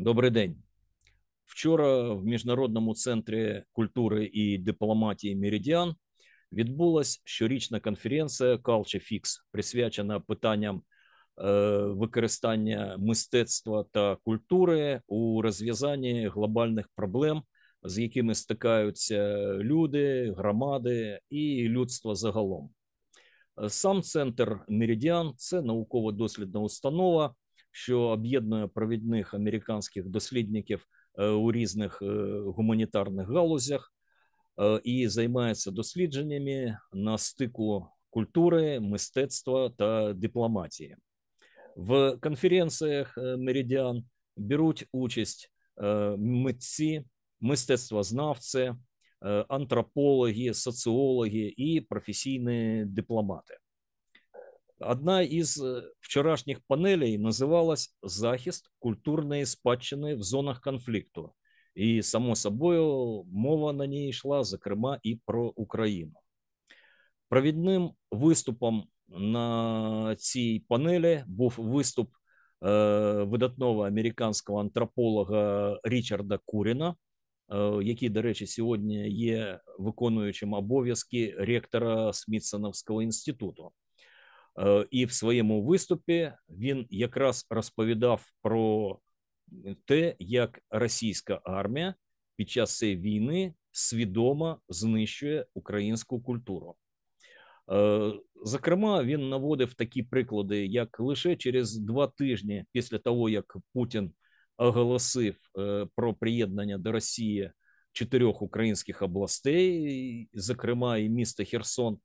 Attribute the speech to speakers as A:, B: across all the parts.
A: Добрий день. Вчора в Міжнародному центрі культури і дипломатії Меридіан відбулася щорічна конференція Culture Fix, присвячена питанням е, використання мистецтва та культури у розв'язанні глобальних проблем, з якими стикаються люди, громади і людство загалом. Сам центр Меридіан це науково-дослідна установа що об'єднує провідних американських дослідників е, у різних е, гуманітарних галузях е, і займається дослідженнями на стику культури, мистецтва та дипломатії. В конференціях меридіан беруть участь митці, мистецтвознавці, антропологи, соціологи і професійні дипломати. Одна із е, вчорашніх панелей называлась «Захист культурної спадщини в зонах конфлікту». І, само собою, мова на ній йшла, зокрема, і про Україну. Провідним виступом на цій панелі був виступ е, видатного американського антрополога Річарда Куріна, е, який, до речі, сьогодні є виконуючим обов'язки ректора Смітсоновського інституту. Е, і в своєму виступі він якраз розповідав про те, як російська армія під час цієї війни свідомо знищує українську культуру. Е, зокрема, він наводив такі приклади, як лише через два тижні після того, як Путін оголосив е, про приєднання до Росії чотирьох українських областей, зокрема і міста Херсон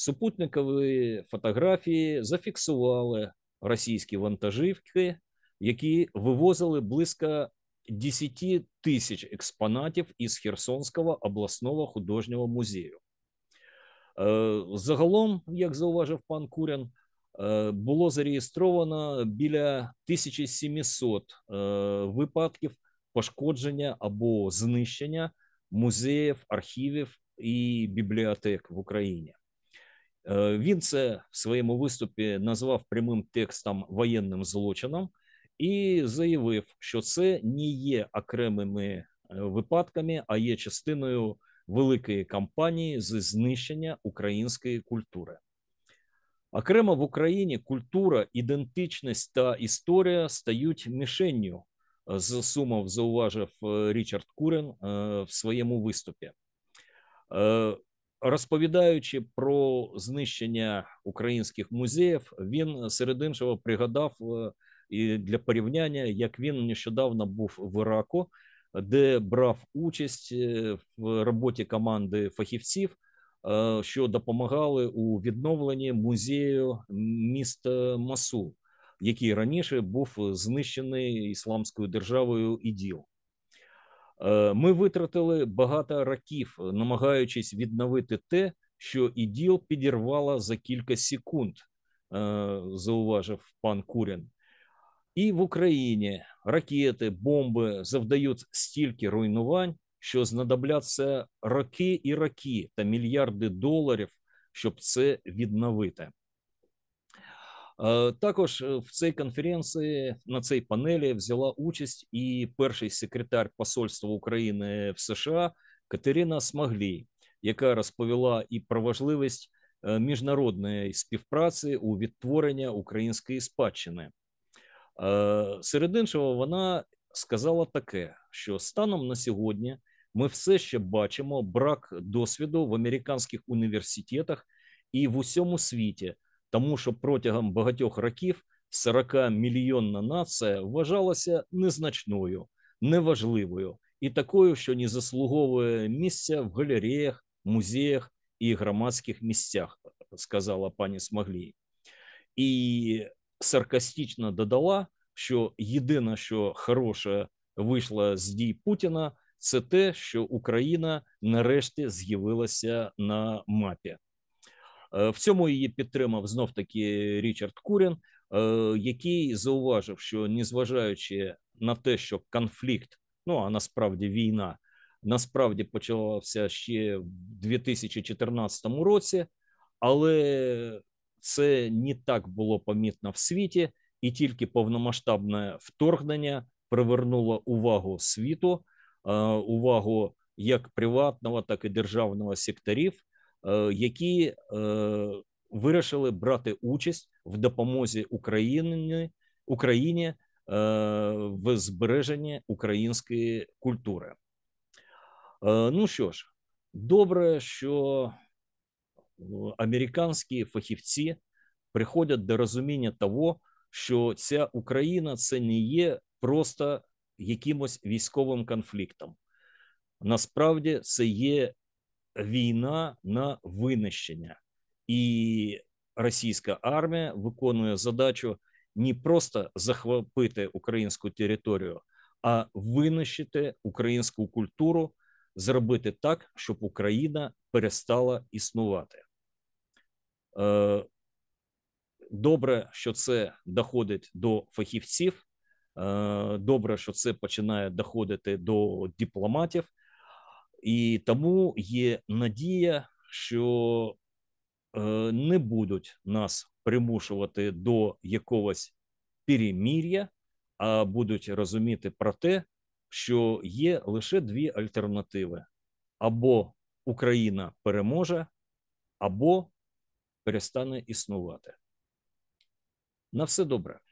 A: супутникові фотографії зафіксували російські вантажівки, які вивозили близько 10 тисяч експонатів із Херсонського обласного художнього музею. Е, загалом, як зауважив пан Курян, е, було зареєстровано біля 1700 е, випадків пошкодження або знищення музеїв, архівів і бібліотек в Україні. Э, Він це в своєму виступі назвав прямим текстом воєнним злочином і заявив, що це не є окремими э, випадками, а є частиною великої кампанії з знищення української культури. Окремо в Україні культура, ідентичність та історія стають мішенню. Е, з сумов зауважив е, Річард Курен е, в своєму виступі розповідаючи про знищення українських музеїв, він серед іншого пригадав е, і для порівняння, як він нещодавно був в Іраку, де брав участь е, в роботі команди фахівців, е, що допомагали у відновленні музею міста Масу, який раніше був знищений ісламською державою іділ. Е, ми витратили багато років, е, намагаючись відновити те, що іділ підірвала за кілька секунд, е, зауважив пан Курін. І в Україні ракети, бомби завдають стільки руйнувань, що знадобляться роки і роки та мільярди доларів, щоб це відновити. Э, також э, в цій конференції на цій панелі взяла участь і перший секретар Посольства України в США Катерина Смаглій, яка розповіла і про важливість э, міжнародної співпраці у відтворенні української спадщини. Серед іншого, вона сказала таке, що станом на сьогодні ми все ще бачимо брак досвіду в американських університетах і в усьому світі тому що протягом багатьох років 40 мільйонна нація вважалася незначною, неважливою і такою, що не заслуговує місця в галереях, музеях і громадських місцях, сказала пані Смаглій. І саркастично додала, що єдине, що хороше вийшло з дій Путіна, це те, що Україна нарешті з'явилася на мапі. Е, в цьому її підтримав знов таки Річард Курін, е, який зауважив, що незважаючи на те, що конфлікт, ну а насправді війна, насправді почалася ще в 2014 році, але це не так було помітно в світі, і тільки повномасштабне вторгнення привернуло увагу світу, е, увагу як приватного, так і державного секторів. Е, які е, вирішили брати участь в допомозі Україні Україні е, в збереженні української культури. Ну що ж, добре, що американські фахівці приходять до розуміння того, що ця Україна це не є просто якимось військовим конфліктом. Насправді це є війна на винищення, і російська армія виконує задачу не просто захопити українську територію, а винищити українську культуру, зробити так, щоб Україна перестала існувати. Е, добре, що це доходить до фахівців. Е, добре, що це починає доходити до дипломатів, і тому є надія, що е, не будуть нас примушувати до якогось перемір'я, а будуть розуміти про те, що є лише дві альтернативи: або Україна переможе, або перестане існувати. На все добре.